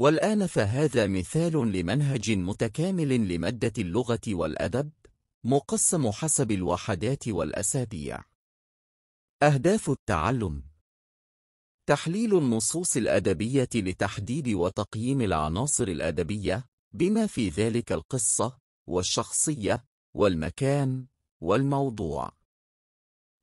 والآن فهذا مثال لمنهج متكامل لمادة اللغة والأدب مقسم حسب الوحدات والأسابيع أهداف التعلم تحليل النصوص الأدبية لتحديد وتقييم العناصر الأدبية بما في ذلك القصة والشخصية والمكان والموضوع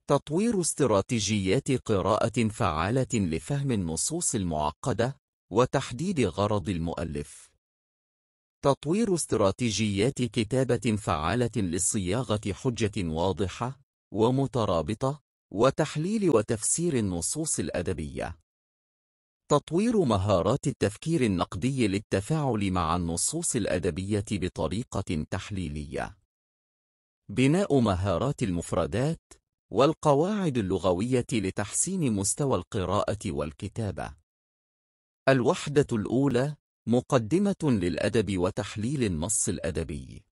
تطوير استراتيجيات قراءة فعالة لفهم النصوص المعقدة وتحديد غرض المؤلف تطوير استراتيجيات كتابة فعالة للصياغة حجة واضحة ومترابطة وتحليل وتفسير النصوص الأدبية تطوير مهارات التفكير النقدي للتفاعل مع النصوص الأدبية بطريقة تحليلية بناء مهارات المفردات والقواعد اللغوية لتحسين مستوى القراءة والكتابة الوحدة الأولى مقدمة للأدب وتحليل النص الأدبي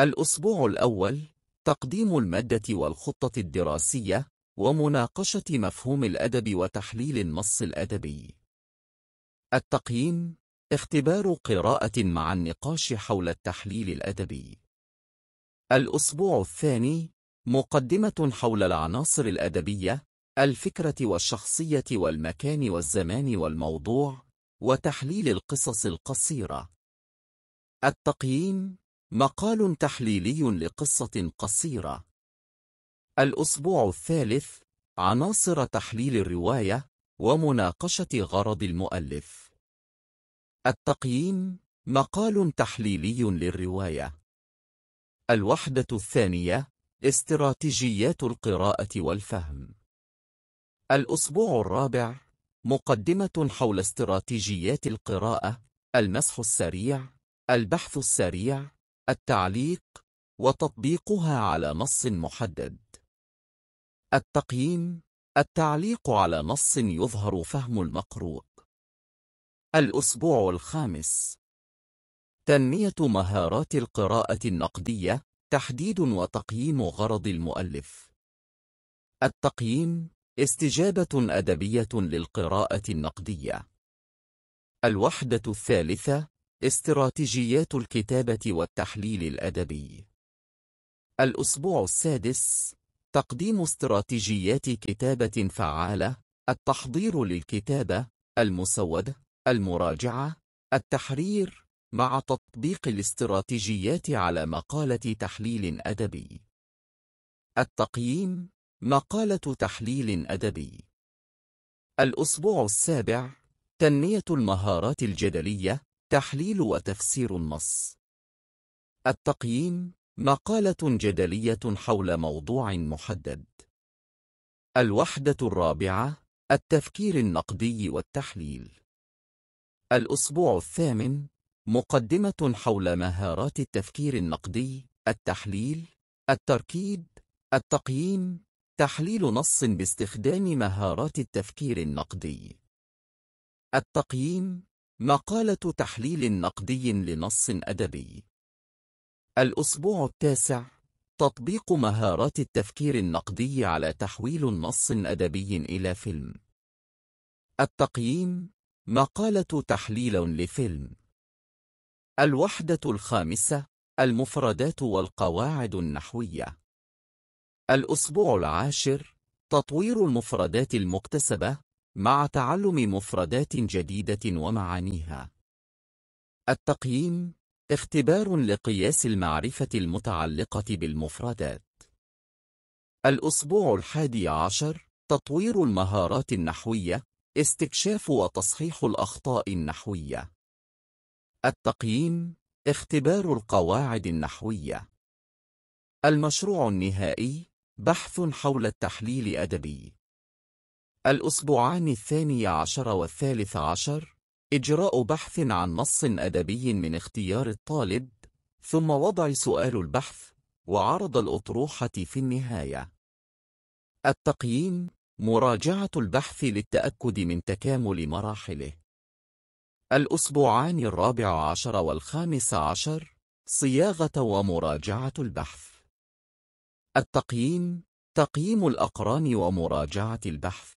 الأسبوع الأول تقديم المادة والخطة الدراسية ومناقشة مفهوم الأدب وتحليل النص الأدبي التقييم اختبار قراءة مع النقاش حول التحليل الأدبي الأسبوع الثاني مقدمة حول العناصر الأدبية الفكرة والشخصية والمكان والزمان والموضوع وتحليل القصص القصيرة التقييم مقال تحليلي لقصة قصيرة الأسبوع الثالث عناصر تحليل الرواية ومناقشة غرض المؤلف التقييم مقال تحليلي للرواية الوحدة الثانية استراتيجيات القراءة والفهم الأسبوع الرابع مقدمة حول استراتيجيات القراءة المسح السريع البحث السريع التعليق وتطبيقها على نص محدد التقييم التعليق على نص يظهر فهم المقروء الأسبوع الخامس تنمية مهارات القراءة النقدية تحديد وتقييم غرض المؤلف التقييم استجابة أدبية للقراءة النقدية الوحدة الثالثة استراتيجيات الكتابة والتحليل الأدبي الأسبوع السادس تقديم استراتيجيات كتابة فعالة التحضير للكتابة المسودة المراجعة التحرير مع تطبيق الاستراتيجيات على مقالة تحليل أدبي التقييم مقالة تحليل أدبي الأسبوع السابع تنمية المهارات الجدلية تحليل وتفسير النص التقييم مقالة جدلية حول موضوع محدد الوحدة الرابعة التفكير النقدي والتحليل الأسبوع الثامن مقدمة حول مهارات التفكير النقدي التحليل التركيب التقييم تحليل نص باستخدام مهارات التفكير النقدي التقييم مقالة تحليل نقدي لنص أدبي الأسبوع التاسع تطبيق مهارات التفكير النقدي على تحويل نص أدبي إلى فيلم التقييم مقالة تحليل لفيلم الوحدة الخامسة المفردات والقواعد النحوية الأسبوع العاشر تطوير المفردات المكتسبة مع تعلم مفردات جديدة ومعانيها التقييم اختبار لقياس المعرفة المتعلقة بالمفردات الأسبوع الحادي عشر تطوير المهارات النحوية استكشاف وتصحيح الأخطاء النحوية التقييم اختبار القواعد النحوية المشروع النهائي بحث حول التحليل أدبي الأسبوعان الثاني عشر والثالث عشر إجراء بحث عن نص أدبي من اختيار الطالب ثم وضع سؤال البحث وعرض الأطروحة في النهاية التقييم مراجعة البحث للتأكد من تكامل مراحله الأسبوعان الرابع عشر والخامس عشر صياغة ومراجعة البحث التقييم تقييم الأقران ومراجعة البحث